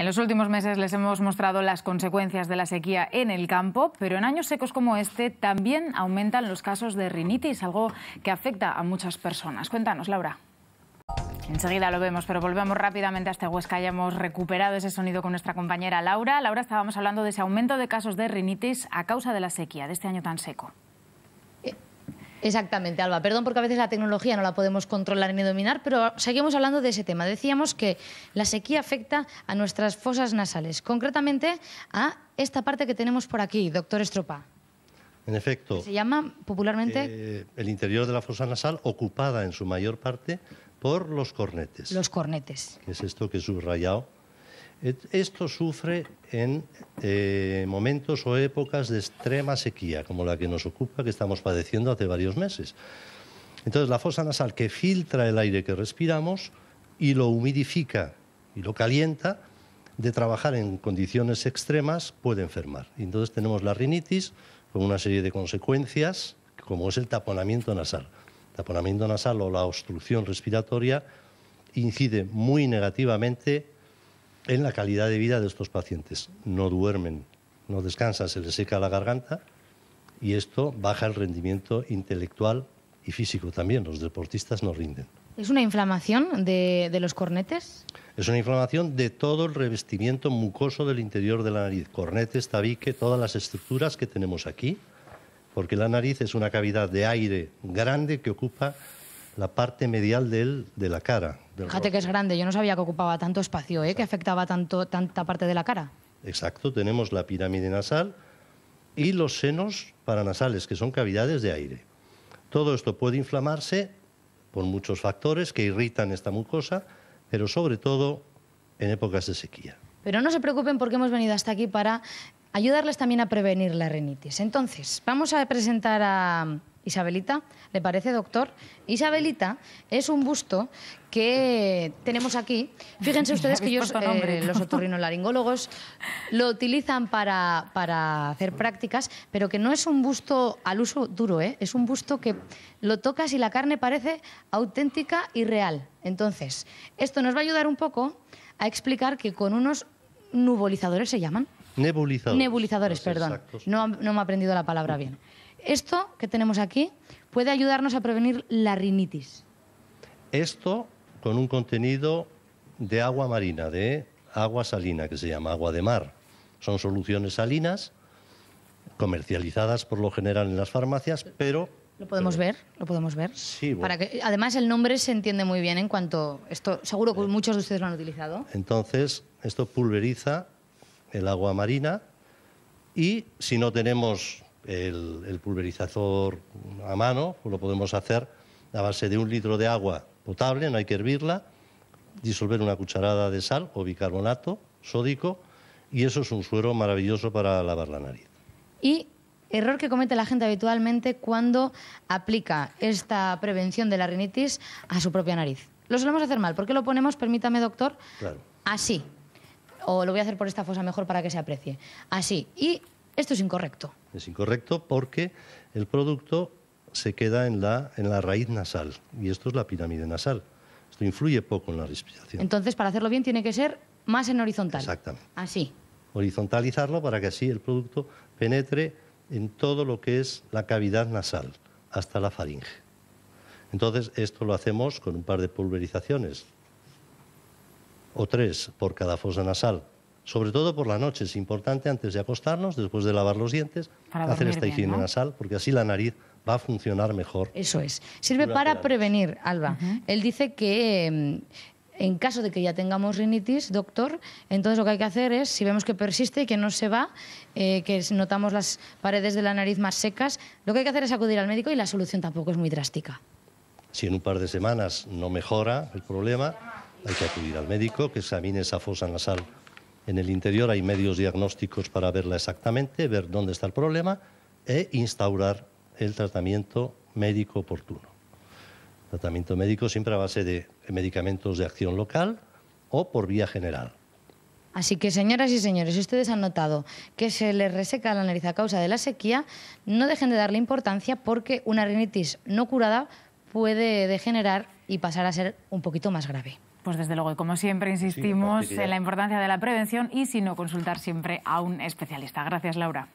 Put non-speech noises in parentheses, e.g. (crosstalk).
En los últimos meses les hemos mostrado las consecuencias de la sequía en el campo, pero en años secos como este también aumentan los casos de rinitis, algo que afecta a muchas personas. Cuéntanos, Laura. Enseguida lo vemos, pero volvemos rápidamente este Huesca. Ya hemos recuperado ese sonido con nuestra compañera Laura. Laura, estábamos hablando de ese aumento de casos de rinitis a causa de la sequía de este año tan seco. Exactamente, Alba. Perdón porque a veces la tecnología no la podemos controlar ni dominar, pero seguimos hablando de ese tema. Decíamos que la sequía afecta a nuestras fosas nasales, concretamente a esta parte que tenemos por aquí, doctor Estropa. En efecto. Se llama popularmente... Eh, el interior de la fosa nasal ocupada en su mayor parte por los cornetes. Los cornetes. es esto que he subrayado esto sufre en eh, momentos o épocas de extrema sequía, como la que nos ocupa, que estamos padeciendo hace varios meses. Entonces, la fosa nasal que filtra el aire que respiramos y lo humidifica y lo calienta, de trabajar en condiciones extremas puede enfermar. Entonces tenemos la rinitis con una serie de consecuencias, como es el taponamiento nasal. El taponamiento nasal o la obstrucción respiratoria incide muy negativamente en la calidad de vida de estos pacientes. No duermen, no descansan, se les seca la garganta y esto baja el rendimiento intelectual y físico también. Los deportistas no rinden. ¿Es una inflamación de, los cornetes? Es una inflamación de todo el revestimiento mucoso del interior de la nariz, cornetes, tabique, todas las estructuras que tenemos aquí, porque la nariz es una cavidad de aire grande que ocupa la parte medial de la cara, Fíjate que es grande, yo no sabía que ocupaba tanto espacio, ¿eh? que afectaba tanto, tanta parte de la cara. Exacto, tenemos la pirámide nasal y los senos paranasales, que son cavidades de aire. Todo esto puede inflamarse por muchos factores que irritan esta mucosa, pero sobre todo en épocas de sequía. Pero no se preocupen porque hemos venido hasta aquí para ayudarles también a prevenir la renitis. Entonces, vamos a presentar a Isabelita, ¿le parece, doctor? Isabelita es un busto que tenemos aquí. Fíjense (laughs) ustedes que ellos, eh, los otorrinolaringólogos, lo utilizan para, hacer prácticas, pero que no es un busto al uso duro, ¿eh? es un busto que lo tocas y la carne parece auténtica y real. Entonces, esto nos va a ayudar un poco a explicar que con unos nubolizadores se llaman. Nebulizadores. Nebulizadores, perdón. No, no me he aprendido la palabra bien. Esto que tenemos aquí puede ayudarnos a prevenir la rinitis. Esto con un contenido de agua marina, de agua salina, que se llama agua de mar. Son soluciones salinas comercializadas por lo general en las farmacias, pero... ¿Lo podemos ver? ¿Lo podemos ver? Sí. Bueno. Para que, además, el nombre se entiende muy bien en cuanto... Esto, seguro que eh. muchos de ustedes lo han utilizado. Entonces, esto pulveriza el agua marina y si no tenemos el, pulverizador a mano, lo podemos hacer a base de un litro de agua potable, no hay que hervirla, disolver una cucharada de sal o bicarbonato sódico y eso es un suero maravilloso para lavar la nariz. Y error que comete la gente habitualmente cuando aplica esta prevención de la rinitis a su propia nariz. Lo solemos hacer mal. ¿Por qué lo ponemos, permítame doctor, claro. así? O lo voy a hacer por esta fosa mejor para que se aprecie. Así. Y esto es incorrecto. Es incorrecto porque el producto se queda en la, en la raíz nasal y esto es la pirámide nasal. Esto influye poco en la respiración. Entonces, para hacerlo bien, tiene que ser más en horizontal. Exactamente. Así. Horizontalizarlo para que así el producto penetre en todo lo que es la cavidad nasal, hasta la faringe. Entonces, esto lo hacemos con un par de pulverizaciones, o tres por cada fosa nasal, sobre todo por la noche. Es importante antes de acostarnos, después de lavar los dientes, hacer esta higiene nasal, porque así la nariz va a funcionar mejor. Eso es. Sirve para prevenir, Alba. Él dice que em, en caso de que ya tengamos rinitis, doctor, entonces lo que hay que hacer es, si vemos que persiste y que no se va, eh, que notamos las paredes de la nariz más secas, lo que hay que hacer es acudir al médico y la solución tampoco es muy drástica. Si en un par de semanas no mejora el problema, hay que acudir al médico que examine esa fosa nasal en el interior hay medios diagnósticos para verla exactamente, ver dónde está el problema e instaurar el tratamiento médico oportuno. tratamiento médico siempre a base de medicamentos de acción local o por vía general. Así que, señoras y señores, si ustedes han notado que se les reseca la nariz a causa de la sequía, no dejen de darle importancia porque una rinitis no curada puede degenerar y pasar a ser un poquito más grave. Pues desde luego, y como siempre insistimos en la importancia de la prevención y si no, consultar siempre a un especialista. Gracias, Laura.